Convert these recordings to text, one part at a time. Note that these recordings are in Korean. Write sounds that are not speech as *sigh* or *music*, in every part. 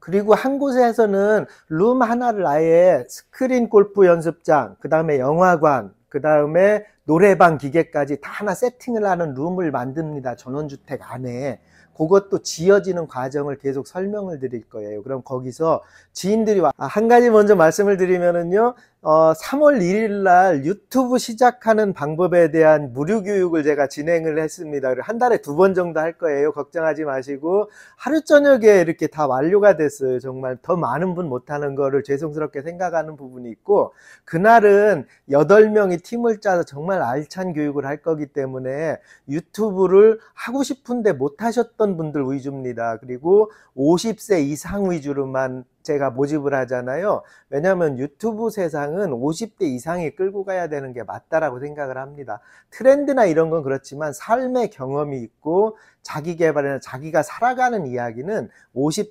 그리고 한 곳에서는 룸 하나를 아예 스크린 골프 연습장, 그 다음에 영화관, 그 다음에 노래방 기계까지 다 하나 세팅을 하는 룸을 만듭니다. 전원주택 안에. 그것도 지어지는 과정을 계속 설명을 드릴 거예요. 그럼 거기서 지인들이 와. 아, 한 가지 먼저 말씀을 드리면은요, 어, 3월 1일 날 유튜브 시작하는 방법에 대한 무료 교육을 제가 진행을 했습니다. 한 달에 두 번 정도 할 거예요. 걱정하지 마시고. 하루 저녁에 이렇게 다 완료가 됐어요. 정말 더 많은 분 못하는 거를 죄송스럽게 생각하는 부분이 있고, 그날은 8명이 팀을 짜서 정말 알찬 교육을 할 거기 때문에 유튜브를 하고 싶은데 못 하셨던 분들 위주입니다. 그리고 50세 이상 위주로만 제가 모집을 하잖아요. 왜냐하면 유튜브 세상은 50대 이상이 끌고 가야 되는 게 맞다라고 생각을 합니다. 트렌드나 이런 건 그렇지만 삶의 경험이 있고 자기 개발이나 자기가 살아가는 이야기는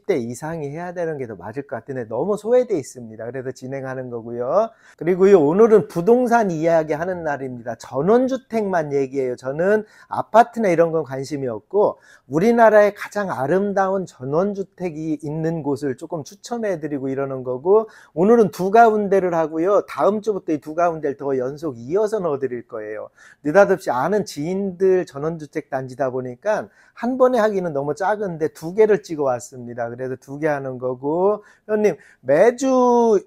50대 이상이 해야 되는 게 더 맞을 것 같은데 너무 소외돼 있습니다. 그래서 진행하는 거고요. 그리고 오늘은 부동산 이야기 하는 날입니다. 전원주택만 얘기해요. 저는 아파트나 이런 건 관심이 없고 우리나라의 가장 아름다운 전원주택이 있는 곳을 조금 추천 참여해 드리고 이러는 거고 오늘은 두 가운데를 하고요. 다음 주부터 이 두 가운데를 더 연속 이어서 넣어 드릴 거예요. 느닷없이 아는 지인들 전원주택 단지다 보니까 한 번에 하기는 너무 작은데 두 개를 찍어 왔습니다. 그래서 두 개 하는 거고 회원님 매주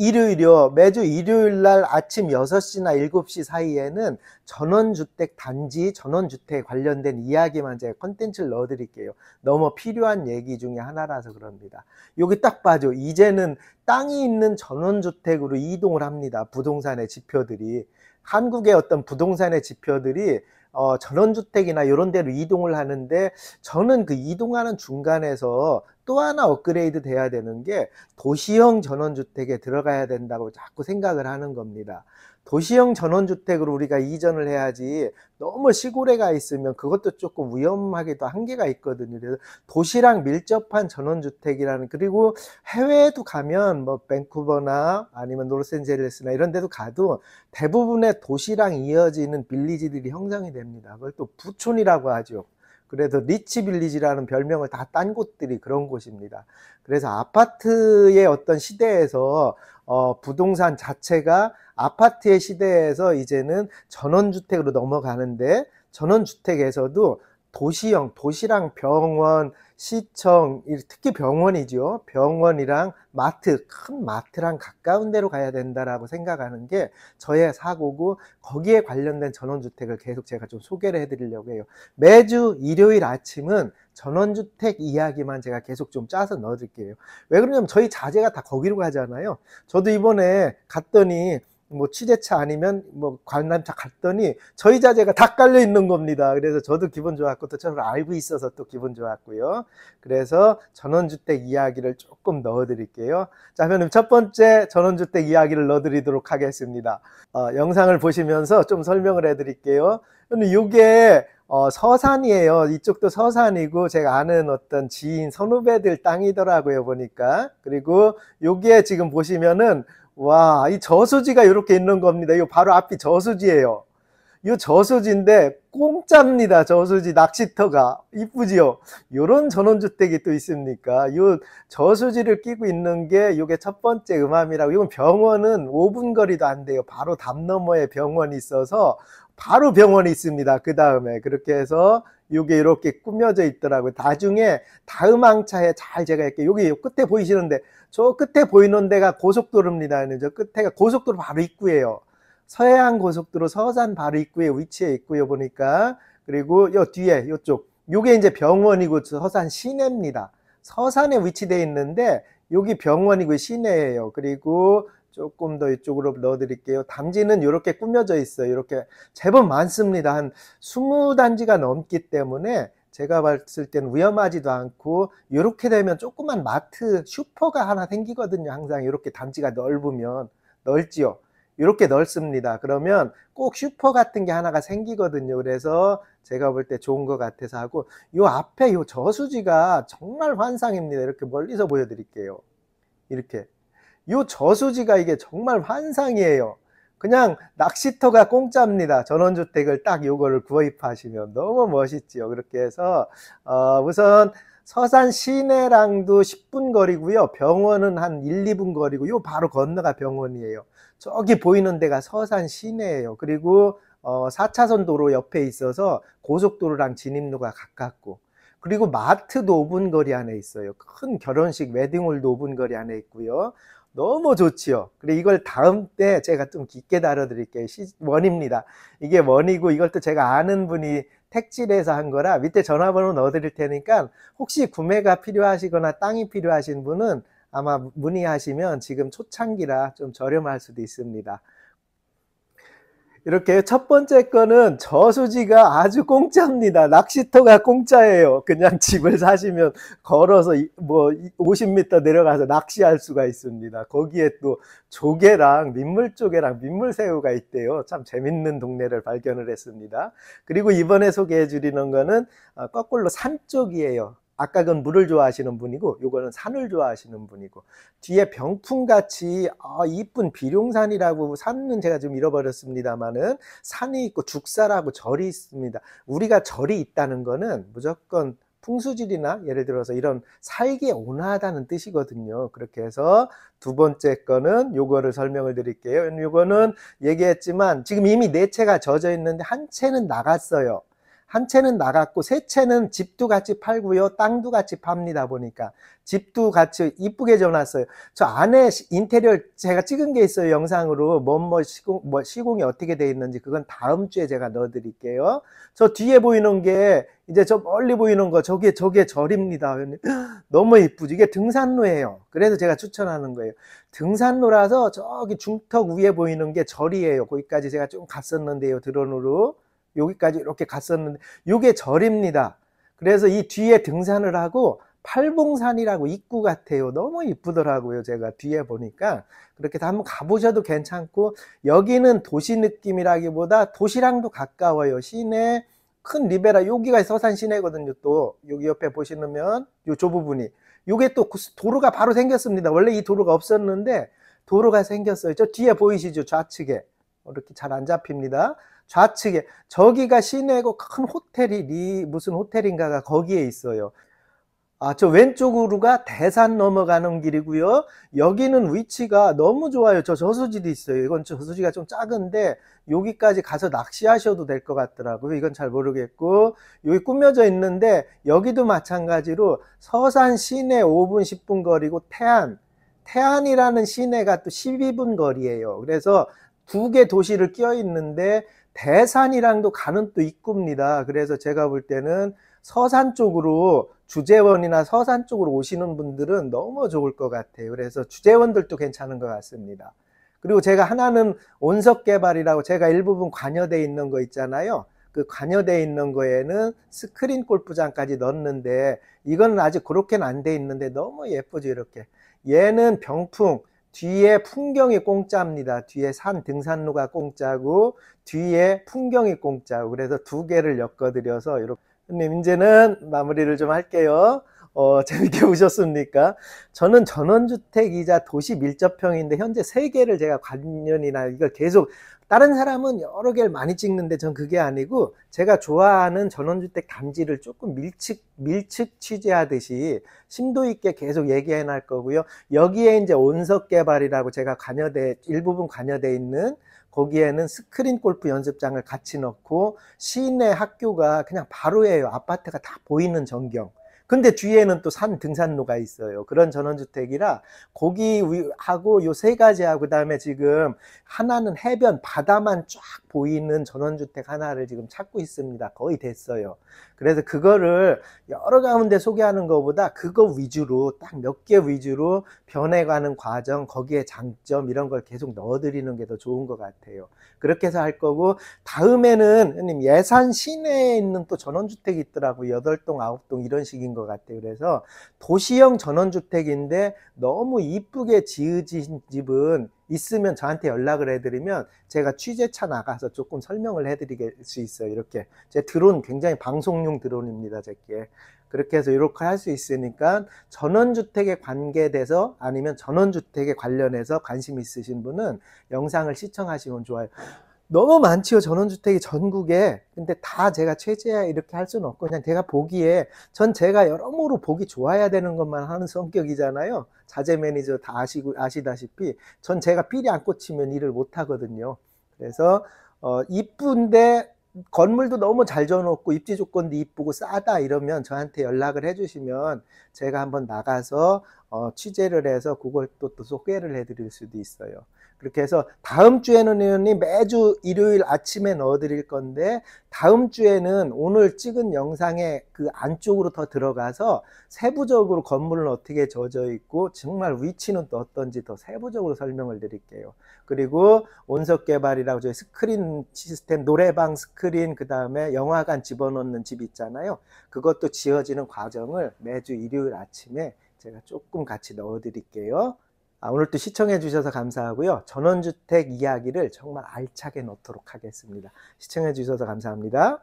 일요일이요. 매주 일요일 날 아침 6시나 7시 사이에는 전원주택 단지, 전원주택 관련된 이야기만 제가 컨텐츠를 넣어드릴게요. 너무 필요한 얘기 중에 하나라서 그럽니다. 여기 딱 봐줘. 이제는 땅이 있는 전원주택으로 이동을 합니다. 부동산의 지표들이. 한국의 어떤 부동산의 지표들이 어, 전원주택이나 이런 데로 이동을 하는데 저는 그 이동하는 중간에서 또 하나 업그레이드 돼야 되는 게 도시형 전원주택에 들어가야 된다고 자꾸 생각을 하는 겁니다. 도시형 전원주택으로 우리가 이전을 해야지 너무 시골에 가 있으면 그것도 조금 위험하기도 한계가 있거든요. 그래서 도시랑 밀접한 전원주택이라는 그리고 해외에도 가면 뭐 밴쿠버나 아니면 노르센젤레스나 이런 데도 가도 대부분의 도시랑 이어지는 빌리지들이 형성이 됩니다. 그걸 또 부촌이라고 하죠. 그래도 리치 빌리지라는 별명을 다 딴 곳들이 그런 곳입니다. 그래서 아파트의 어떤 시대에서 어, 부동산 자체가 아파트의 시대에서 이제는 전원주택으로 넘어가는데 전원주택에서도 도시형, 도시랑 병원, 시청, 특히 병원이죠. 병원이랑 마트, 큰 마트랑 가까운 데로 가야 된다라고 생각하는 게 저의 사고고 거기에 관련된 전원주택을 계속 제가 좀 소개를 해드리려고 해요. 매주 일요일 아침은 전원주택 이야기만 제가 계속 좀 짜서 넣어드릴게요. 왜 그러냐면 저희 자재가 다 거기로 가잖아요. 저도 이번에 갔더니 뭐 취재차 아니면 뭐 관람차 갔더니 저희 자재가 다 깔려 있는 겁니다. 그래서 저도 기분 좋았고 또 저를 알고 있어서 또 기분 좋았고요. 그래서 전원주택 이야기를 조금 넣어드릴게요. 자, 그럼 첫 번째 전원주택 이야기를 넣어드리도록 하겠습니다. 어, 영상을 보시면서 좀 설명을 해드릴게요. 근데 이게 어, 서산이에요. 이쪽도 서산이고 제가 아는 어떤 지인 선후배들 땅이더라고요 보니까 그리고 여기에 지금 보시면은 와, 이 저수지가 이렇게 있는 겁니다. 이 바로 앞이 저수지예요. 이 저수지인데 공짜입니다. 저수지 낚시터가 이쁘지요. 이런 전원주택이 또 있습니까? 이 저수지를 끼고 있는 게이게첫 번째 음암이라고. 이건 병원은 5분 거리도 안 돼요. 바로 담 너머에 병원이 있어서 바로 병원이 있습니다. 그 다음에 그렇게 해서 이게 이렇게 꾸며져 있더라고요. 나중에 다음항차에 잘 제가 이렇게 여기 끝에 보이시는데 저 끝에 보이는 데가 고속도로입니다. 저 끝에가 고속도로 바로 입구예요. 서해안 고속도로 서산 바로 입구에 위치해 있고요. 보니까 그리고 요 뒤에 요쪽 요게 이제 병원이고 서산 시내입니다. 서산에 위치되어 있는데 여기 병원이고 시내예요. 그리고 조금 더 이쪽으로 넣어드릴게요. 단지는 이렇게 꾸며져 있어요. 이렇게 제법 많습니다. 한 20단지가 넘기 때문에 제가 봤을 땐 위험하지도 않고 이렇게 되면 조그만 마트 슈퍼가 하나 생기거든요 항상 이렇게 단지가 넓으면 넓지요 이렇게 넓습니다 그러면 꼭 슈퍼 같은 게 하나가 생기거든요 그래서 제가 볼 때 좋은 것 같아서 하고 이 앞에 이 저수지가 정말 환상입니다 이렇게 멀리서 보여드릴게요 이렇게 이 저수지가 이게 정말 환상이에요 그냥 낚시터가 공짜입니다. 전원주택을 딱 요거를 구입하시면 너무 멋있지요. 그렇게 해서 어, 우선 서산 시내랑도 10분 거리고요. 병원은 한 1, 2분 거리고 요 바로 건너가 병원이에요. 저기 보이는 데가 서산 시내예요. 그리고 어, 4차선 도로 옆에 있어서 고속도로랑 진입로가 가깝고 그리고 마트도 5분 거리 안에 있어요. 큰 결혼식 웨딩홀도 5분 거리 안에 있고요. 너무 좋지요. 그리고 이걸 다음 때 제가 좀 깊게 다뤄드릴게요. 원입니다. 이게 원이고 이걸 또 제가 아는 분이 택지에서 한 거라 밑에 전화번호 넣어드릴 테니까 혹시 구매가 필요하시거나 땅이 필요하신 분은 아마 문의하시면 지금 초창기라 좀 저렴할 수도 있습니다. 이렇게 첫 번째 거는 저수지가 아주 공짜입니다. 낚시터가 공짜예요. 그냥 *laughs* 집을 사시면 걸어서 뭐 50m 내려가서 낚시할 수가 있습니다. 거기에 또 조개랑 민물조개랑 민물새우가 있대요. 참 재밌는 동네를 발견을 했습니다. 그리고 이번에 소개해 드리는 거는 어, 거꾸로 산 쪽이에요. 아까 그건 물을 좋아하시는 분이고 요거는 산을 좋아하시는 분이고 뒤에 병풍같이 아 이쁜 비룡산이라고 산은 제가 좀 잃어버렸습니다만은 산이 있고 죽사라고 절이 있습니다. 우리가 절이 있다는 거는 무조건 풍수질이나 예를 들어서 이런 살기에 온화하다는 뜻이거든요. 그렇게 해서 두 번째 거는 요거를 설명을 드릴게요. 요거는 얘기했지만 지금 이미 네 채가 젖어 있는데 한 채는 나갔어요. 한 채는 나갔고 세 채는 집도 같이 팔고요. 땅도 같이 팝니다 보니까 집도 같이 이쁘게 지어놨어요저 안에 인테리어 제가 찍은 게 있어요. 영상으로 뭐뭐 시공 뭐 시공이 어떻게 돼 있는지 그건 다음 주에 제가 넣어 드릴게요. 저 뒤에 보이는 게 이제 저 멀리 보이는 거 저게 저게 절입니다. *gasps* 너무 이쁘죠. 이게 등산로예요. 그래서 제가 추천하는 거예요. 등산로라서 저기 중턱 위에 보이는 게 절이에요. 거기까지 제가 좀 갔었는데요. 드론으로 여기까지 이렇게 갔었는데 이게 절입니다. 그래서 이 뒤에 등산을 하고 팔봉산이라고 입구 같아요. 너무 이쁘더라고요. 제가 뒤에 보니까 그렇게 한번 가보셔도 괜찮고 여기는 도시 느낌이라기보다 도시랑도 가까워요. 시내 큰 리베라 여기가 서산 시내거든요. 또 여기 옆에 보시면 요 저 부분이 요게 또 그 도로가 바로 생겼습니다. 원래 이 도로가 없었는데 도로가 생겼어요. 저 뒤에 보이시죠? 좌측에 어, 이렇게 잘 안 잡힙니다. 좌측에 저기가 시내고 큰 호텔이 리 무슨 호텔인가가 거기에 있어요. 아, 저 왼쪽으로가 대산 넘어가는 길이고요. 여기는 위치가 너무 좋아요. 저 저수지도 있어요. 이건 저수지가 좀 작은데 여기까지 가서 낚시하셔도 될 것 같더라고요. 이건 잘 모르겠고 여기 꾸며져 있는데 여기도 마찬가지로 서산 시내 5분 10분 거리고 태안 태안이라는 시내가 또 12분 거리예요. 그래서 두 개 도시를 끼어 있는데 대산이랑도 가는 또 입구입니다. 그래서 제가 볼 때는 서산 쪽으로 주재원이나 서산 쪽으로 오시는 분들은 너무 좋을 것 같아요. 그래서 주재원들도 괜찮은 것 같습니다. 그리고 제가 하나는 온석 개발이라고 제가 일부분 관여돼 있는 거 있잖아요. 그 관여돼 있는 거에는 스크린 골프장까지 넣었는데 이건 아직 그렇게는 안 돼 있는데 너무 예쁘죠 이렇게. 얘는 병풍 뒤에 풍경이 공짜입니다. 뒤에 산 등산로가 공짜고 뒤에 풍경이 공짜고 그래서 두 개를 엮어드려서 이렇게. 선생님 이제는 마무리를 좀 할게요. 어, *laughs* 재밌게 보셨습니까? 저는 전원주택이자 도시 밀접형인데 현재 세 개를 제가 관련이나 이걸 계속 다른 사람은 여러 개를 많이 찍는데 전 그게 아니고 제가 좋아하는 전원주택 단지를 조금 밀측 밀측 취재하듯이 심도 있게 계속 얘기해 날 거고요. 여기에 이제 온석 개발이라고 제가 관여돼 일부분 관여돼 있는 거기에는 스크린 골프 연습장을 같이 넣고 시내 학교가 그냥 바로예요. 아파트가 다 보이는 전경. 근데 뒤에는또 산 등산로가 있어요. 그런 전원주택이라 고기하고 요 세 가지하고 그다음에 지금 하나는 해변 바다만 쫙 보이는 전원주택 하나를 지금 찾고 있습니다. 거의 됐어요. 그래서 그거를 여러 가운데 소개하는 것보다 그거 위주로 딱 몇 개 위주로 변해가는 과정, 거기에 장점 이런 걸 계속 넣어드리는 게 더 좋은 것 같아요. 그렇게 해서 할 거고 다음에는 님 예산 시내에 있는 또 전원주택이 있더라고요. 8동, 9동 이런 식인 거것 같아요. 그래서 도시형 전원주택인데 너무 이쁘게 지어진 집은 있으면 저한테 연락을 해드리면 제가 취재차 나가서 조금 설명을 해드릴 수 있어요. 이렇게 제 드론 굉장히 방송용 드론입니다. 제게 그렇게 해서 이렇게 할 수 있으니까 전원주택에 관계돼서 아니면 전원주택에 관련해서 관심 있으신 분은 영상을 시청하시면 좋아요. 너무 많지요 전원주택이 전국에 근데 다 제가 최재야 이렇게 할 수는 없고 그냥 제가 보기에 전 제가 여러모로 보기 좋아야 되는 것만 하는 성격이잖아요 자재 매니저 다 아시고 아시다시피 전 제가 필이 안 꽂히면 일을 못 하거든요 그래서 어 이쁜데 건물도 너무 잘 줘놓고 입지 조건도 이쁘고 싸다 이러면 저한테 연락을 해주시면 제가 한번 나가서 어, 취재를 해서 그걸 또, 또 소개를 해드릴 수도 있어요. 그렇게 해서 다음 주에는 의원님 매주 일요일 아침에 넣어드릴 건데 다음 주에는 오늘 찍은 영상의 그 안쪽으로 더 들어가서 세부적으로 건물은 어떻게 젖어 있고 정말 위치는 또 어떤지 더 세부적으로 설명을 드릴게요. 그리고 온석 개발이라고 저희 스크린 시스템 노래방 스크린 그 다음에 영화관 집어넣는 집 있잖아요. 그것도 지어지는 과정을 매주 일요일 일요일 아침에 제가 조금 같이 넣어 드릴게요. 아, 오늘도 시청해 주셔서 감사하고요. 전원주택 이야기를 정말 알차게 넣도록 하겠습니다. 시청해 주셔서 감사합니다.